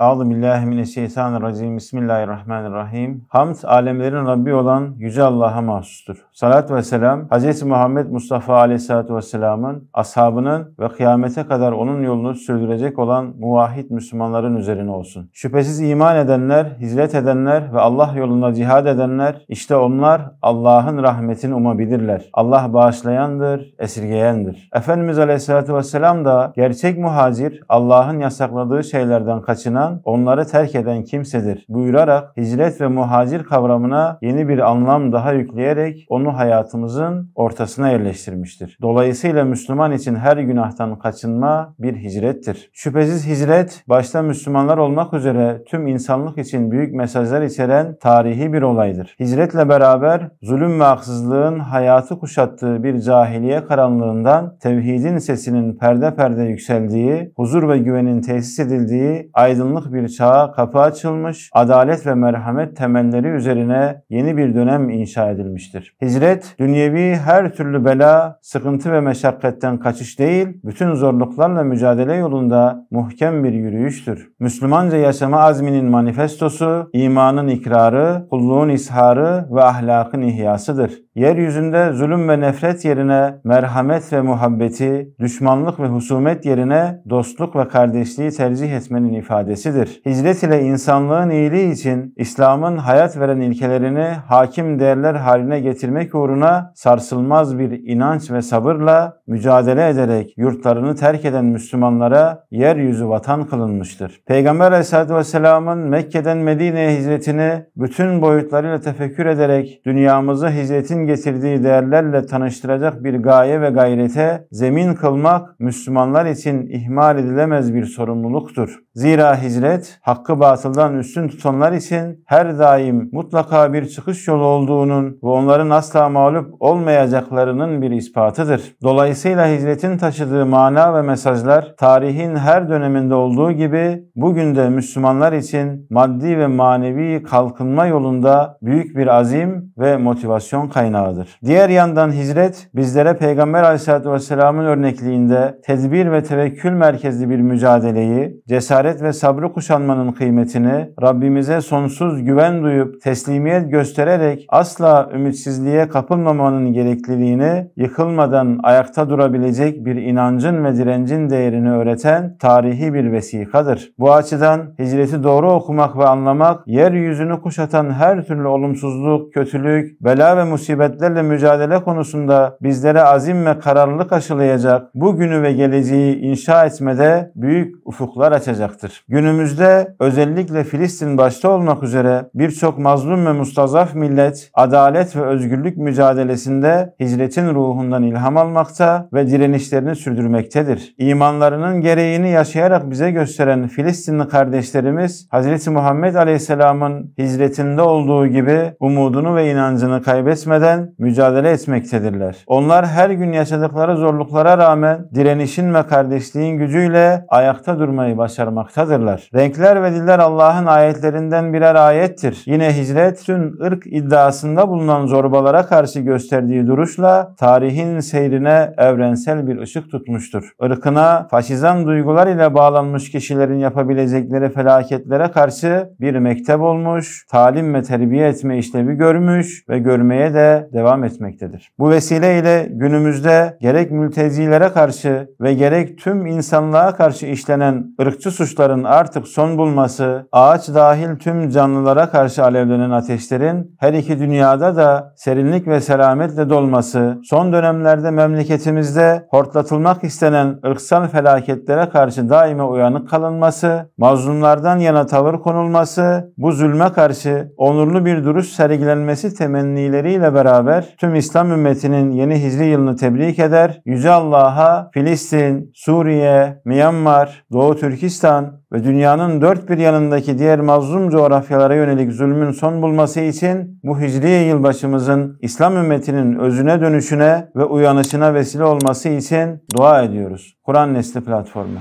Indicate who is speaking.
Speaker 1: Euzu billahi mineşşeytanirracim. Bismillahirrahmanirrahim. Hamd alemlerin Rabbi olan yüce Allah'a mahsustur. Salat ve selam Hz. Muhammed Mustafa Aleyhisselatü Vesselam'ın ashabının ve kıyamete kadar onun yolunu sürdürecek olan muvahhid Müslümanların üzerine olsun. Şüphesiz iman edenler, hizmet edenler ve Allah yolunda cihad edenler işte onlar Allah'ın rahmetini umabilirler. Allah bağışlayandır, esirgeyendir. Efendimiz Aleyhisselatü Vesselam da gerçek muhacir Allah'ın yasakladığı şeylerden kaçınan olmayan, onları terk eden kimsedir buyurarak hicret ve muhacir kavramına yeni bir anlam daha yükleyerek onu hayatımızın ortasına yerleştirmiştir. Dolayısıyla Müslüman için her günahtan kaçınma bir hicrettir. Şüphesiz hicret başta Müslümanlar olmak üzere tüm insanlık için büyük mesajlar içeren tarihi bir olaydır. Hicretle beraber zulüm ve haksızlığın hayatı kuşattığı bir cahiliye karanlığından tevhidin sesinin perde perde yükseldiği, huzur ve güvenin tesis edildiği aydınlık aydınlık bir çağa kapı açılmış, adalet ve merhamet temelleri üzerine yeni bir dönem inşa edilmiştir. Hicret, dünyevi her türlü bela, sıkıntı ve meşakkatten kaçış değil, bütün zorluklarla mücadele yolunda muhkem bir yürüyüştür. Müslümanca yaşama azminin manifestosu, imanın ikrarı, kulluğun isharı ve ahlakın ihyasıdır. Yeryüzünde zulüm ve nefret yerine merhamet ve muhabbeti, düşmanlık ve husumet yerine dostluk ve kardeşliği tercih etmenin ifadesi temsilcisidir. Hicret ile insanlığın iyiliği için İslam'ın hayat veren ilkelerini hakim değerler haline getirmek uğruna sarsılmaz bir inanç ve sabırla mücadele ederek yurtlarını terk eden Müslümanlara yeryüzü vatan kılınmıştır. Peygamber Aleyhisselatü Vesselam'ın Mekke'den Medine'ye hicretini bütün boyutlarıyla tefekkür ederek dünyamızı hicretin getirdiği değerlerle tanıştıracak bir gaye ve gayrete zemin kılmak Müslümanlar için ihmal edilemez bir sorumluluktur. Zira hicret hakkı batıldan üstün tutanlar için her daim mutlaka bir çıkış yolu olduğunun ve onların asla mağlup olmayacaklarının bir ispatıdır. Dolayısıyla hicretin taşıdığı mana ve mesajlar tarihin her döneminde olduğu gibi bugün de Müslümanlar için maddi ve manevi kalkınma yolunda büyük bir azim ve motivasyon kaynağıdır. Diğer yandan hicret bizlere Peygamber Aleyhisselatü Vesselam'ın örnekliğinde tedbir ve tevekkül merkezli bir mücadeleyi, cesaret cesaret ve sabrı kuşanmanın kıymetini Rabbimize sonsuz güven duyup teslimiyet göstererek asla ümitsizliğe kapılmamanın gerekliliğini yıkılmadan ayakta durabilecek bir inancın ve direncin değerini öğreten tarihi bir vesikadır. Bu açıdan hicreti doğru okumak ve anlamak yeryüzünü kuşatan her türlü olumsuzluk, kötülük, bela ve musibetlerle mücadele konusunda bizlere azim ve kararlılık aşılayacak, günü ve geleceği inşa etmede büyük ufuklar açacaktır olacaktır. Günümüzde özellikle Filistin başta olmak üzere birçok mazlum ve mustazaf millet adalet ve özgürlük mücadelesinde hicretin ruhundan ilham almakta ve direnişlerini sürdürmektedir. İmanlarının gereğini yaşayarak bize gösteren Filistinli kardeşlerimiz Hz. Muhammed Aleyhisselam'ın hicretinde olduğu gibi umudunu ve inancını kaybetmeden mücadele etmektedirler. Onlar her gün yaşadıkları zorluklara rağmen direnişin ve kardeşliğin gücüyle ayakta durmayı başarmaktadır bulunmaktadırlar. Renkler ve diller Allah'ın ayetlerinden birer ayettir. Yine Hicret'ün ırk iddiasında bulunan zorbalara karşı gösterdiği duruşla tarihin seyrine evrensel bir ışık tutmuştur. Irkına faşizan duygular ile bağlanmış kişilerin yapabilecekleri felaketlere karşı bir mektep olmuş, talim ve terbiye etme işlevi görmüş ve görmeye de devam etmektedir. Bu vesileyle günümüzde gerek mültezilere karşı ve gerek tüm insanlığa karşı işlenen ırkçı suç suçların artık son bulması, ağaç dahil tüm canlılara karşı alevlenen ateşlerin her iki dünyada da serinlik ve selametle dolması, son dönemlerde memleketimizde hortlatılmak istenen ırksal felaketlere karşı daima uyanık kalınması, mazlumlardan yana tavır konulması, bu zulme karşı onurlu bir duruş sergilenmesi temennileriyle beraber tüm İslam ümmetinin yeni hicri yılını tebrik eder. Yüce Allah'a Filistin, Suriye, Myanmar, Doğu Türkistan, Afganistan ve dünyanın dört bir yanındaki diğer mazlum coğrafyalara yönelik zulmün son bulması için bu hicri yılbaşımızın İslam ümmetinin özüne dönüşüne ve uyanışına vesile olması için dua ediyoruz. Kur'an Nesli Platformu.